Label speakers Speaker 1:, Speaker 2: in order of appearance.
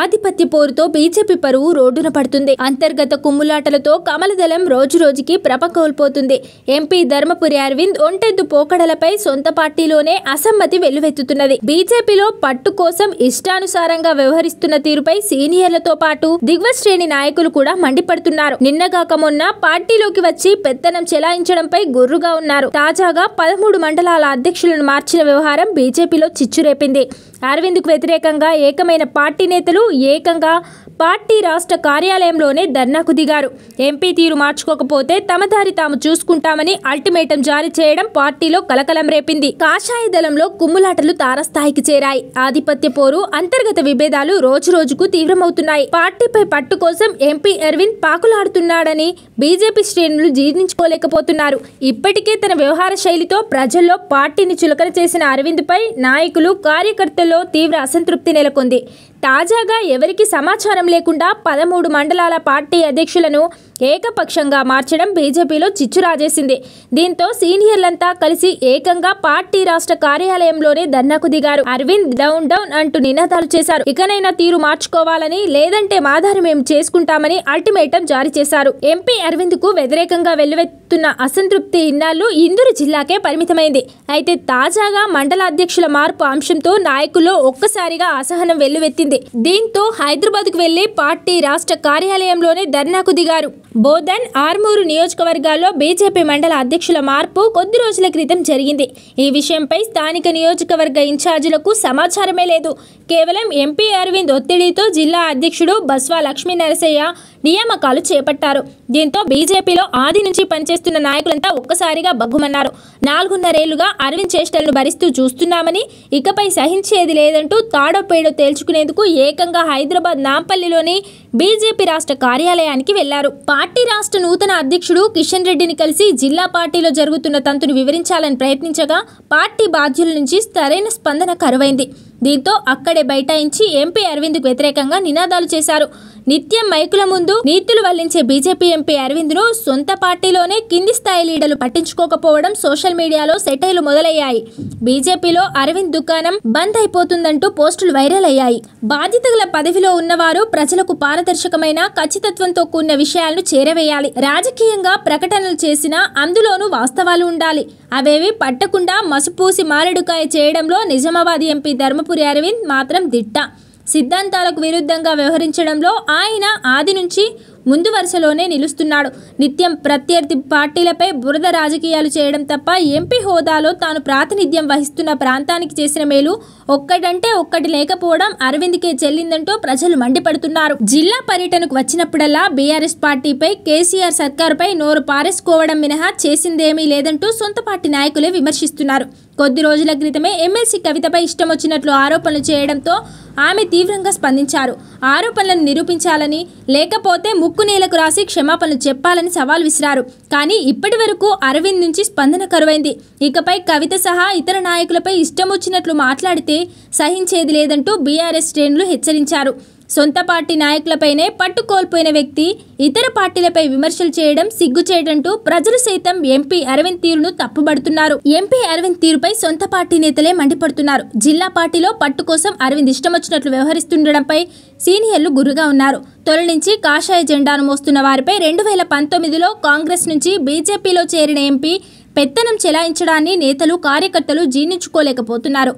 Speaker 1: ఆధిపత్య పోరుతో బీజేపీ పరువు రోడ్డున పడుతుంది అంతర్గత కుమ్ములాటలతో కమలదళం రోజుకి ప్రభ కోల్పోతుంది ఎంపీ ధర్మపురి అరవింద్ ఒంటెద్దు పోకడలపై సొంత పార్టీలోనే అసమ్మతి వెల్లువెత్తుతున్నది బీజేపీలో పట్టు కోసం ఇష్టానుసారంగా వ్యవహరిస్తున్న తీరుపై సీనియర్లతో పాటు దిగువ శ్రేణి నాయకులు కూడా మండిపడుతున్నారు నిన్నగాక మొన్న పార్టీలోకి వచ్చి పెత్తనం చెలాయించడంపై గుర్రుగా ఉన్నారు తాజాగా పదమూడు మండలాల అధ్యక్షులను మార్చిన వ్యవహారం బీజేపీలో చిచ్చురేపింది అరవింద్కు వ్యతిరేకంగా ఏకమైన పార్టీ నేతలు ये పార్టీ రాష్ట్ర కార్యాలయంలోనే ధర్నాకు దిగారు ఎంపీ తీరు మార్చుకోకపోతే తమ దారి తాము చూసుకుంటామని అల్టిమేటం జారీ చేయడం పార్టీలో కలకలం రేపింది కాషాయ దళంలో కుమ్ములాటలు తారస్థాయికి చేరాయి ఆధిపత్య పోరు అంతర్గత విభేదాలు రోజురోజుకు తీవ్రమవుతున్నాయి పార్టీపై పట్టు కోసం ఎంపీ అరవింద్ పాకులాడుతున్నాడని బీజేపీ శ్రేణులు జీర్ణించుకోలేకపోతున్నారు ఇప్పటికే తన వ్యవహార శైలితో ప్రజల్లో పార్టీని చులకన చేసిన అరవింద్పై నాయకులు కార్యకర్తల్లో తీవ్ర అసంతృప్తి నెలకొంది తాజాగా ఎవరికి సమాచారం లేకుండా పదమూడు మండలాల పార్టీ అధ్యక్షులను ఏకపక్షంగా మార్చడం బీజేపీలో చిచ్చు రాజేసింది దీంతో సీనియర్లంతా కలిసి ఏకంగా పార్టీ రాష్ట్ర కార్యాలయంలోనే ధర్నాకు దిగారు అరవింద్ డౌన్ డౌన్ అంటూ నినాదాలు చేశారు ఇకనైనా తీరు మార్చుకోవాలని లేదంటే మాధారి మేము చేసుకుంటామని అల్టిమేటం జారీ చేశారు ఎంపీ అరవింద్ కు వ్యతిరేకంగా వెల్లువెత్తున్న అసంతృప్తి ఇన్నాళ్లు ఇందూరు జిల్లాకే పరిమితమైంది అయితే తాజాగా మండల అధ్యక్షుల మార్పు అంశంతో నాయకుల్లో ఒక్కసారిగా అసహనం వెల్లువెత్తింది దీంతో హైదరాబాద్కు వెళ్లి పార్టీ రాష్ట్ర కార్యాలయంలోనే ధర్నాకు దిగారు బోధన్ ఆర్మూరు నియోజకవర్గాల్లో బీజేపీ మండల అధ్యక్షుల మార్పు కొద్ది రోజుల క్రితం జరిగింది ఈ విషయంపై స్థానిక నియోజకవర్గ ఇన్ఛార్జీలకు సమాచారమే లేదు కేవలం ఎంపీ అరవింద్ ఒత్తిడితో జిల్లా అధ్యక్షుడు బస్వా లక్ష్మీ నరసయ్య నియామకాలు చేపట్టారు దీంతో బీజేపీలో ఆది నుంచి పనిచేస్తున్న నాయకులంతా ఒక్కసారిగా బగ్గుమన్నారు నాలుగున్నరేళ్లుగా అరవింద్ చేష్టలను భరిస్తూ చూస్తున్నామని ఇకపై సహించేది లేదంటూ తాడోపేడో తేల్చుకునేందుకు ఏకంగా హైదరాబాద్ నాంపల్లిలోని బీజేపీ రాష్ట్ర కార్యాలయానికి వెళ్లారు పార్టీ రాష్ట్ర నూతన అధ్యక్షుడు కిషన్ రెడ్డిని కలిసి జిల్లా పార్టీలో జరుగుతున్న తంతును వివరించాలని ప్రయత్నించగా పార్టీ బాధ్యుల నుంచి సరైన స్పందన కరువైంది దీంతో అక్కడే బైఠాయించి ఎంపీ అరవింద్కు వ్యతిరేకంగా నినాదాలు చేశారు నిత్యం మైకుల ముందు నీతులు వల్లించే బీజేపీ ఎంపీ అరవింద్ ను సొంత పార్టీలోనే కింది స్థాయి లీడర్లు పట్టించుకోకపోవడం సోషల్ మీడియాలో సెటైలు మొదలయ్యాయి బీజేపీలో అరవింద్ దుకాణం బంద్ అయిపోతుందంటూ పోస్టులు వైరల్ అయ్యాయి బాధ్యత గల పదవిలో ఉన్నవారు ప్రజలకు పారదర్శకమైన ఖచ్చితత్వంతో కూడిన విషయాలను చేరవేయాలి రాజకీయంగా ప్రకటనలు చేసినా అందులోనూ వాస్తవాలు ఉండాలి అవేవి పట్టకుండా మసుపూసి మారడుకాయ చేయడంలో నిజామాబాద్ ఎంపీ ధర్మపు వేల్పూరి అరవింద్ మాత్రం దిట్ట సిద్ధాంతాలకు విరుద్ధంగా వ్యవహరించడంలో ఆయన ఆది నుంచి ముందు వరుసలోనే నిలుస్తున్నాడు నిత్యం ప్రత్యర్థి పార్టీలపై బురద రాజకీయాలు చేయడం తప్ప ఎంపీ హోదాలో తాను ప్రాతినిధ్యం వహిస్తున్న ప్రాంతానికి చేసిన మేలు ఒక్కటంటే ఒక్కటి లేకపోవడం అరవింద్కే చెల్లిందంటూ ప్రజలు మండిపడుతున్నారు జిల్లా పర్యటనకు వచ్చినప్పుడల్లా బీఆర్ఎస్ పార్టీపై కేసీఆర్ సర్కారుపై నోరు పారేసుకోవడం మినహా చేసిందేమీ లేదంటూ సొంత పార్టీ నాయకులే విమర్శిస్తున్నారు కొద్ది రోజుల క్రితమే ఎమ్మెల్సీ కవితపై ఇష్టం వచ్చినట్లు ఆరోపణలు చేయడంతో ఆమె తీవ్రంగా స్పందించారు ఆరోపణలను నిరూపించాలని లేకపోతే ఉక్కు నేలకు రాసి క్షమాపణలు చెప్పాలని సవాల్ విసిరారు కానీ ఇప్పటి వరకు అరవింద్ నుంచి స్పందన కరువైంది ఇకపై కవిత సహా ఇతర నాయకులపై ఇష్టం వచ్చినట్లు మాట్లాడితే సహించేది లేదంటూ బీఆర్ఎస్ శ్రేణులు హెచ్చరించారు సొంత పార్టీ నాయకులపైనే పట్టు కోల్పోయిన వ్యక్తి ఇతర పార్టీలపై విమర్శలు చేయడం సిగ్గు సిగ్గుచేటంటూ ప్రజలు సైతం ఎంపీ అరవింద్ తీరును తప్పుబడుతున్నారు ఎంపీ అరవింద్ తీరుపై సొంత పార్టీ నేతలే మండిపడుతున్నారు జిల్లా పార్టీలో పట్టు కోసం అరవింద్ ఇష్టం వచ్చినట్లు వ్యవహరిస్తుండడంపై సీనియర్లు గురుగా ఉన్నారు తొలి నుంచి కాషాయ జెండాను మోస్తున్న వారిపై రెండు వేల పంతొమ్మిదిలో కాంగ్రెస్ నుంచి బీజేపీలో చేరిన ఎంపీ పెత్తనం చెలాయించడాన్ని నేతలు కార్యకర్తలు జీర్ణించుకోలేకపోతున్నారు